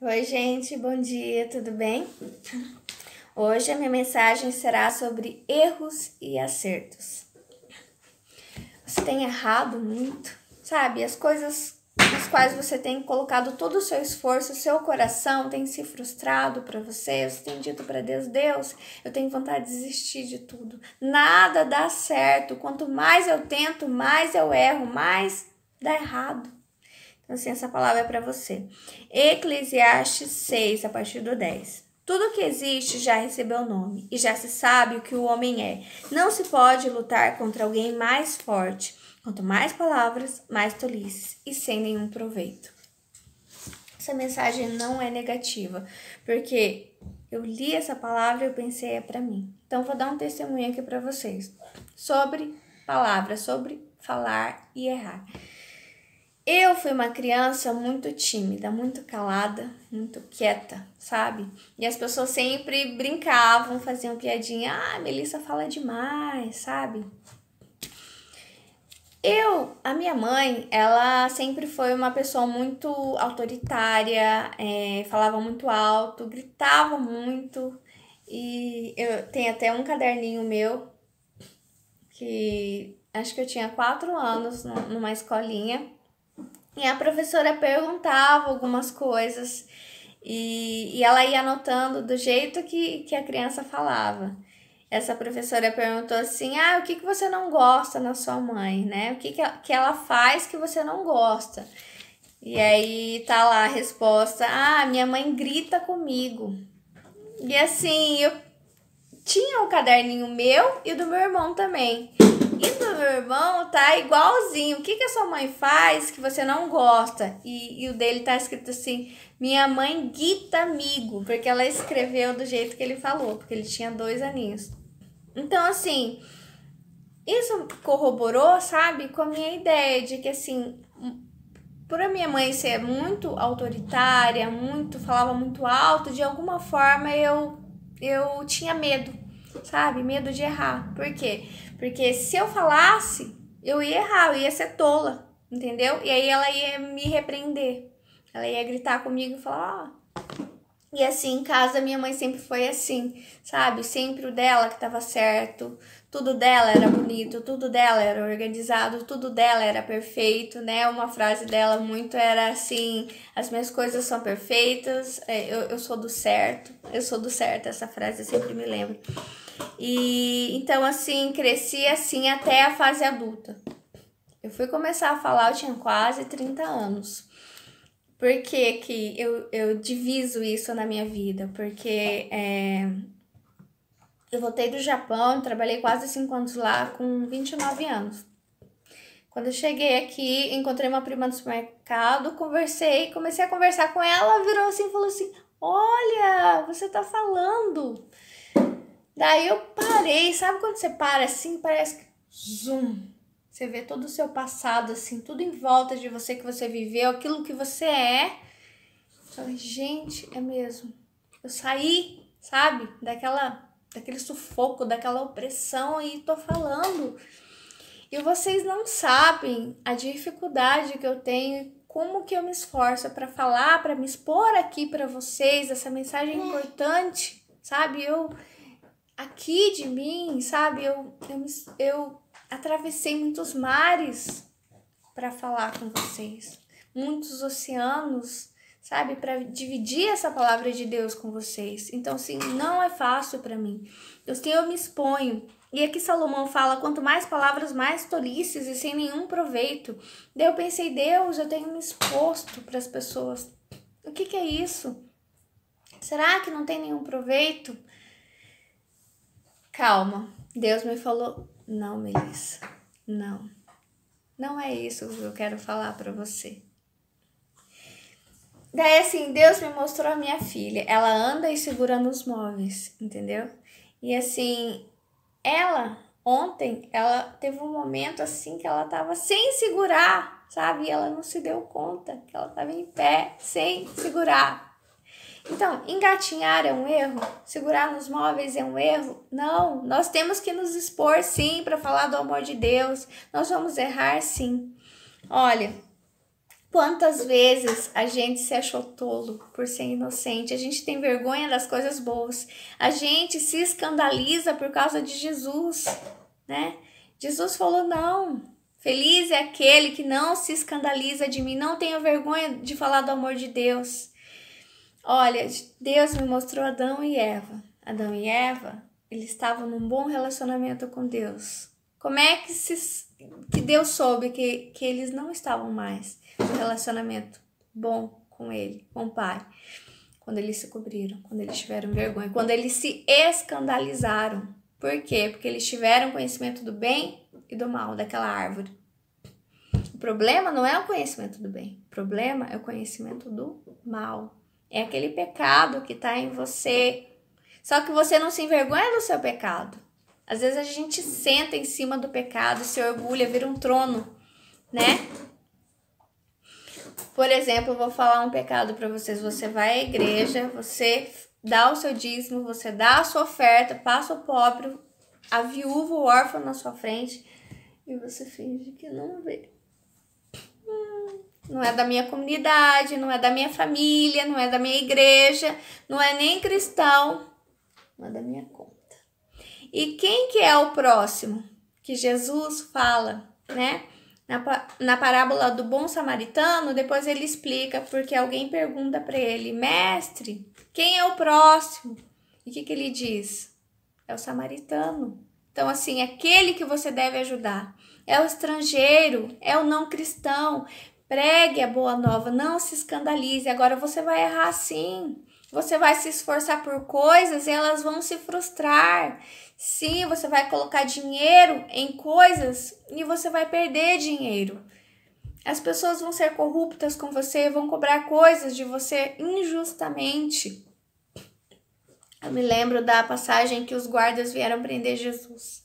Oi, gente, bom dia, tudo bem? Hoje a minha mensagem será sobre erros e acertos. Você tem errado muito, sabe? As coisas nas quais você tem colocado todo o seu esforço, o seu coração tem se frustrado para você, você tem dito para Deus: Deus, eu tenho vontade de desistir de tudo. Nada dá certo. Quanto mais eu tento, mais eu erro, mais dá errado. Então, assim, essa palavra é para você. Eclesiastes 6, a partir do 10. Tudo que existe já recebeu nome, e já se sabe o que o homem é. Não se pode lutar contra alguém mais forte. Quanto mais palavras, mais tolices, e sem nenhum proveito. Essa mensagem não é negativa, porque eu li essa palavra e eu pensei é para mim. Então vou dar um testemunho aqui para vocês sobre palavras, sobre falar e errar. Eu fui uma criança muito tímida, muito calada, muito quieta, sabe? E as pessoas sempre brincavam, faziam piadinha. Ah, Melissa fala demais, sabe? Eu, a minha mãe, ela sempre foi uma pessoa muito autoritária, é, falava muito alto, gritava muito. E eu tenho até um caderninho meu que acho que eu tinha quatro anos numa escolinha e a professora perguntava algumas coisas e, e ela ia anotando do jeito que, que a criança falava. Essa professora perguntou assim: Ah, o que, que você não gosta na sua mãe, né? O que, que, ela, que ela faz que você não gosta? E aí tá lá a resposta: Ah, minha mãe grita comigo. E assim, eu tinha o um caderninho meu e do meu irmão também. E do meu irmão tá igualzinho. O que, que a sua mãe faz que você não gosta? E, e o dele tá escrito assim: Minha mãe guita amigo. Porque ela escreveu do jeito que ele falou, porque ele tinha dois aninhos. Então, assim, isso corroborou, sabe, com a minha ideia de que, assim, hum, por a minha mãe ser muito autoritária, muito falava muito alto, de alguma forma eu eu tinha medo sabe? Medo de errar. Por quê? Porque se eu falasse, eu ia errar, eu ia ser tola, entendeu? E aí ela ia me repreender. Ela ia gritar comigo e falar: ó. Oh. E assim, em casa minha mãe sempre foi assim, sabe? Sempre o dela que tava certo, tudo dela era bonito, tudo dela era organizado, tudo dela era perfeito, né? Uma frase dela muito era assim: as minhas coisas são perfeitas, é, eu, eu sou do certo, eu sou do certo. Essa frase eu sempre me lembro. E então assim, cresci assim até a fase adulta. Eu fui começar a falar, eu tinha quase 30 anos. Por que, que eu, eu diviso isso na minha vida? Porque é, eu voltei do Japão, trabalhei quase 5 anos lá com 29 anos. Quando eu cheguei aqui, encontrei uma prima no supermercado, conversei, comecei a conversar com ela, virou assim e falou assim: Olha, você tá falando. Daí eu parei, sabe quando você para assim, parece que zoom. Você vê todo o seu passado assim, tudo em volta de você que você viveu, aquilo que você é. Falei, gente, é mesmo. Eu saí, sabe, daquela daquele sufoco, daquela opressão e tô falando. E vocês não sabem a dificuldade que eu tenho, como que eu me esforço para falar, para me expor aqui para vocês essa mensagem importante, sabe? Eu aqui de mim, sabe? Eu, eu, eu atravessei muitos mares para falar com vocês, muitos oceanos, sabe? Para dividir essa palavra de Deus com vocês. Então, sim, não é fácil para mim. Eu, sim, eu me exponho. E aqui Salomão fala: quanto mais palavras, mais tolices e sem nenhum proveito. Daí eu pensei: Deus, eu tenho me exposto para as pessoas. O que, que é isso? Será que não tem nenhum proveito? Calma, Deus me falou. Não, Melissa, não. Não é isso que eu quero falar para você. Daí assim, Deus me mostrou a minha filha. Ela anda e segura nos móveis, entendeu? E assim, ela ontem, ela teve um momento assim que ela tava sem segurar, sabe? E ela não se deu conta que ela tava em pé, sem segurar. Então, engatinhar é um erro? Segurar nos móveis é um erro? Não, nós temos que nos expor sim para falar do amor de Deus. Nós vamos errar sim. Olha, quantas vezes a gente se achou tolo por ser inocente, a gente tem vergonha das coisas boas, a gente se escandaliza por causa de Jesus, né? Jesus falou: não, feliz é aquele que não se escandaliza de mim, não tenha vergonha de falar do amor de Deus. Olha, Deus me mostrou Adão e Eva. Adão e Eva, eles estavam num bom relacionamento com Deus. Como é que, se, que Deus soube que, que eles não estavam mais num relacionamento bom com Ele, com o Pai? Quando eles se cobriram, quando eles tiveram vergonha, quando eles se escandalizaram. Por quê? Porque eles tiveram conhecimento do bem e do mal daquela árvore. O problema não é o conhecimento do bem, o problema é o conhecimento do mal. É aquele pecado que está em você. Só que você não se envergonha do seu pecado. Às vezes a gente senta em cima do pecado, se orgulha, vira um trono, né? Por exemplo, eu vou falar um pecado para vocês. Você vai à igreja, você dá o seu dízimo, você dá a sua oferta, passa o pobre, a viúva, o órfão na sua frente e você finge que não vê não é da minha comunidade, não é da minha família, não é da minha igreja, não é nem cristão, não é da minha conta. E quem que é o próximo? Que Jesus fala, né? Na, na parábola do bom samaritano, depois ele explica, porque alguém pergunta para ele, mestre, quem é o próximo? E o que, que ele diz? É o samaritano. Então, assim, é aquele que você deve ajudar é o estrangeiro, é o não cristão. Pregue a boa nova, não se escandalize. Agora você vai errar sim. Você vai se esforçar por coisas e elas vão se frustrar. Sim, você vai colocar dinheiro em coisas e você vai perder dinheiro. As pessoas vão ser corruptas com você, vão cobrar coisas de você injustamente. Eu me lembro da passagem que os guardas vieram prender Jesus,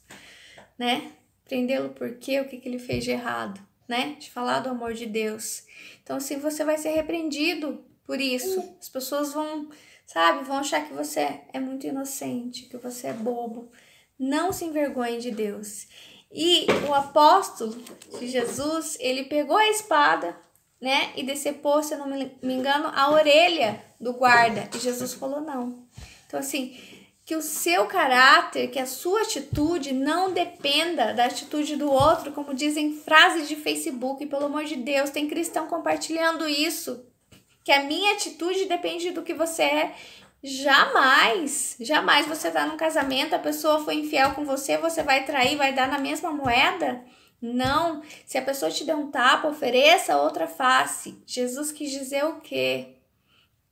né? Prendê-lo porque o que, que ele fez de errado? né? De falar do amor de Deus. Então, se assim, você vai ser repreendido por isso, as pessoas vão, sabe, vão achar que você é muito inocente, que você é bobo. Não se envergonhe de Deus. E o apóstolo de Jesus, ele pegou a espada, né? E decepou, se eu não me engano, a orelha do guarda. E Jesus falou: não. Então, assim, que o seu caráter, que a sua atitude não dependa da atitude do outro, como dizem frases de Facebook, e pelo amor de Deus, tem cristão compartilhando isso. Que a minha atitude depende do que você é. Jamais, jamais você tá num casamento, a pessoa foi infiel com você, você vai trair, vai dar na mesma moeda? Não. Se a pessoa te der um tapa, ofereça outra face. Jesus quis dizer o quê?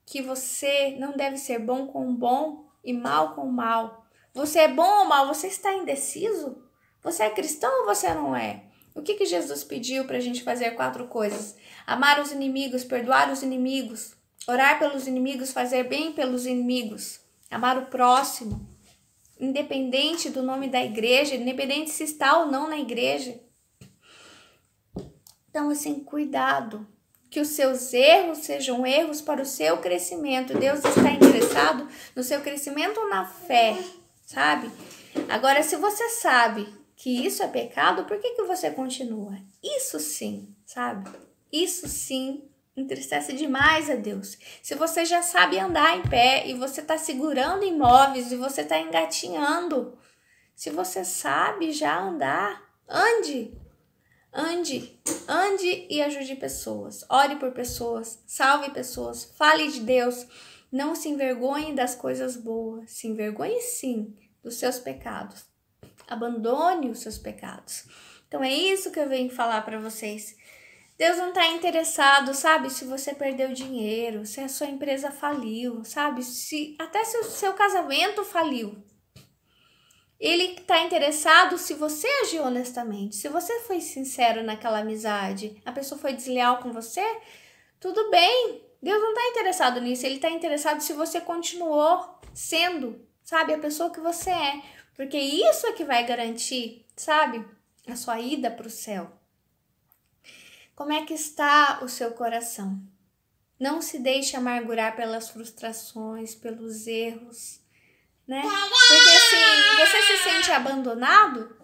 Que você não deve ser bom com o bom, e mal com mal. Você é bom ou mal? Você está indeciso? Você é cristão ou você não é? O que, que Jesus pediu para a gente fazer quatro coisas? Amar os inimigos, perdoar os inimigos, orar pelos inimigos, fazer bem pelos inimigos, amar o próximo, independente do nome da igreja, independente se está ou não na igreja. Então, assim, cuidado que os seus erros sejam erros para o seu crescimento. Deus está interessado no seu crescimento na fé, sabe? Agora, se você sabe que isso é pecado, por que, que você continua? Isso sim, sabe? Isso sim entristece demais a Deus. Se você já sabe andar em pé e você está segurando imóveis e você está engatinhando, se você sabe já andar, ande. Ande, ande e ajude pessoas, ore por pessoas, salve pessoas, fale de Deus. Não se envergonhe das coisas boas, se envergonhe sim dos seus pecados. Abandone os seus pecados. Então é isso que eu venho falar para vocês. Deus não está interessado, sabe, se você perdeu dinheiro, se a sua empresa faliu, sabe, se até se o seu casamento faliu. Ele está interessado se você agiu honestamente, se você foi sincero naquela amizade, a pessoa foi desleal com você, tudo bem. Deus não está interessado nisso, ele está interessado se você continuou sendo, sabe, a pessoa que você é. Porque isso é que vai garantir, sabe, a sua ida para o céu. Como é que está o seu coração? Não se deixe amargurar pelas frustrações, pelos erros né? Porque se assim, você se sente abandonado,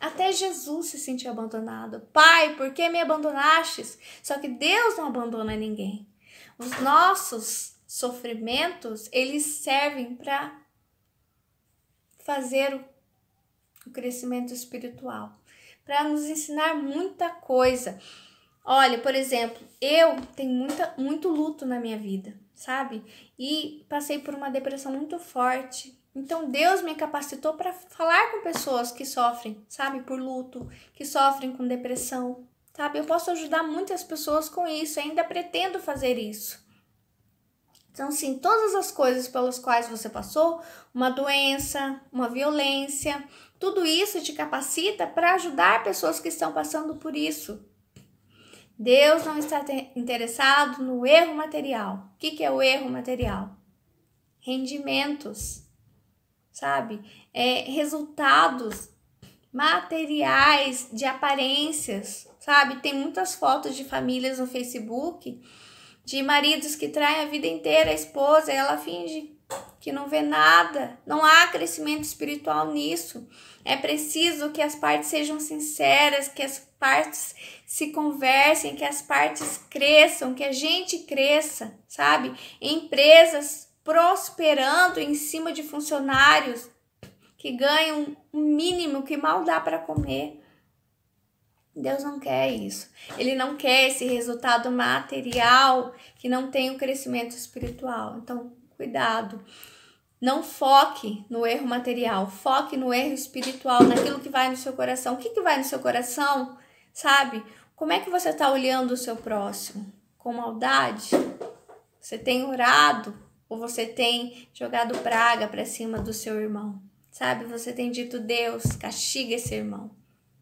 até Jesus se sentiu abandonado. Pai, por que me abandonastes? Só que Deus não abandona ninguém. Os nossos sofrimentos, eles servem para fazer o crescimento espiritual, para nos ensinar muita coisa. Olha, por exemplo, eu tenho muita, muito luto na minha vida, sabe? E passei por uma depressão muito forte então Deus me capacitou para falar com pessoas que sofrem, sabe, por luto, que sofrem com depressão, sabe? Eu posso ajudar muitas pessoas com isso, ainda pretendo fazer isso. Então, sim, todas as coisas pelas quais você passou, uma doença, uma violência, tudo isso te capacita para ajudar pessoas que estão passando por isso. Deus não está interessado no erro material. O que, que é o erro material? Rendimentos sabe? É, resultados materiais, de aparências, sabe? Tem muitas fotos de famílias no Facebook de maridos que traem a vida inteira a esposa e ela finge que não vê nada. Não há crescimento espiritual nisso. É preciso que as partes sejam sinceras, que as partes se conversem, que as partes cresçam, que a gente cresça, sabe? Empresas prosperando em cima de funcionários que ganham o mínimo que mal dá para comer. Deus não quer isso. Ele não quer esse resultado material que não tem o crescimento espiritual. Então, cuidado. Não foque no erro material, foque no erro espiritual, naquilo que vai no seu coração. O que, que vai no seu coração? Sabe? Como é que você está olhando o seu próximo? Com maldade? Você tem orado ou você tem jogado praga para cima do seu irmão. Sabe? Você tem dito, Deus, castiga esse irmão.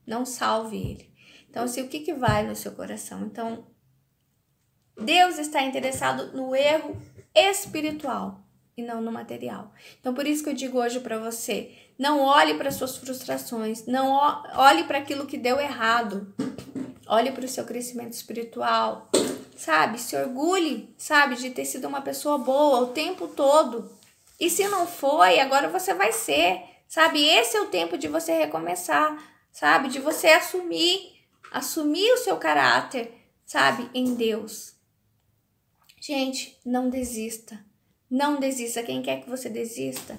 Não salve ele. Então, assim, o que, que vai no seu coração? Então, Deus está interessado no erro espiritual e não no material. Então, por isso que eu digo hoje para você: não olhe para suas frustrações, não olhe para aquilo que deu errado, olhe para o seu crescimento espiritual, sabe? Se orgulhe, sabe, de ter sido uma pessoa boa o tempo todo. E se não foi, agora você vai ser, sabe? Esse é o tempo de você recomeçar, sabe? De você assumir, assumir o seu caráter, sabe? Em Deus. Gente, não desista. Não desista. Quem quer que você desista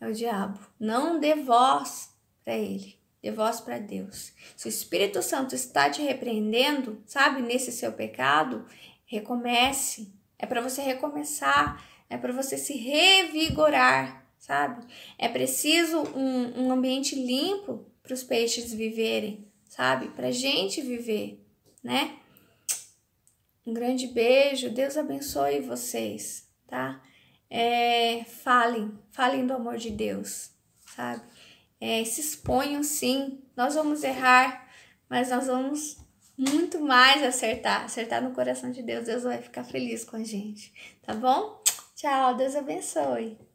é o diabo. Não dê voz para ele de voz para Deus. Se o Espírito Santo está te repreendendo, sabe, nesse seu pecado, recomece. É para você recomeçar, é para você se revigorar, sabe? É preciso um, um ambiente limpo para os peixes viverem, sabe? Para gente viver, né? Um grande beijo, Deus abençoe vocês, tá? É, falem, falem do amor de Deus, sabe? é, se exponham sim. Nós vamos errar, mas nós vamos muito mais acertar. Acertar no coração de Deus, Deus vai ficar feliz com a gente, tá bom? Tchau, Deus abençoe.